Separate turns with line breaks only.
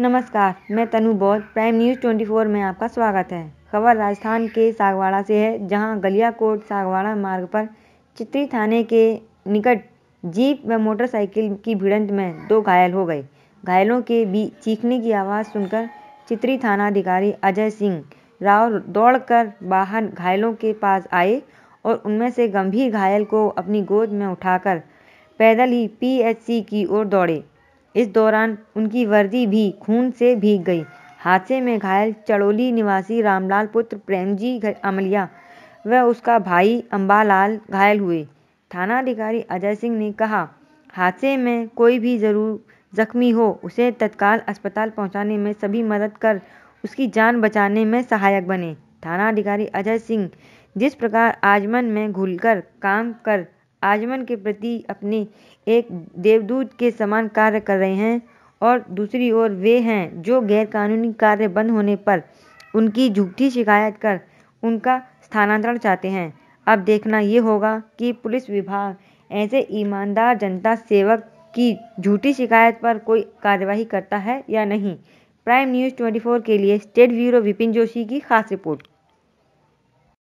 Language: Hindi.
नमस्कार मैं तनु बौद्ध प्राइम न्यूज़ 24 में आपका स्वागत है खबर राजस्थान के सागवाड़ा से है जहां गलिया कोट सागवाड़ा मार्ग पर चित्री थाने के निकट जीप व मोटरसाइकिल की भिड़ंत में दो घायल हो गए घायलों के बीच चीखने की आवाज़ सुनकर चित्री थाना अधिकारी अजय सिंह राव दौड़कर बाहर घायलों के पास आए और उनमें से गंभीर घायल को अपनी गोद में उठाकर पैदल ही पीएचसी की ओर दौड़े इस दौरान उनकी वर्दी भी खून से भीग गई हादसे में घायल चड़ोली निवासी रामलाल पुत्र प्रेमजी अमलिया व उसका भाई अम्बालाल घायल हुए थानाधिकारी अजय सिंह ने कहा हादसे में कोई भी जरूर जख्मी हो उसे तत्काल अस्पताल पहुंचाने में सभी मदद कर उसकी जान बचाने में सहायक बने थानाधिकारी अजय सिंह जिस प्रकार आजमन में घुलकर काम कर आजमन के प्रति अपने एक देवदूत के समान कार्य कर रहे हैं और दूसरी ओर वे हैं जो गैरकानूनी कार्य बंद होने पर उनकी झूठी शिकायत कर उनका स्थानांतरण चाहते हैं अब देखना ये होगा कि पुलिस विभाग ऐसे ईमानदार जनता सेवक की झूठी शिकायत पर कोई कार्यवाही करता है या नहीं प्राइम न्यूज़ 24 के लिए स्टेट ब्यूरो विपिन जोशी की खास रिपोर्ट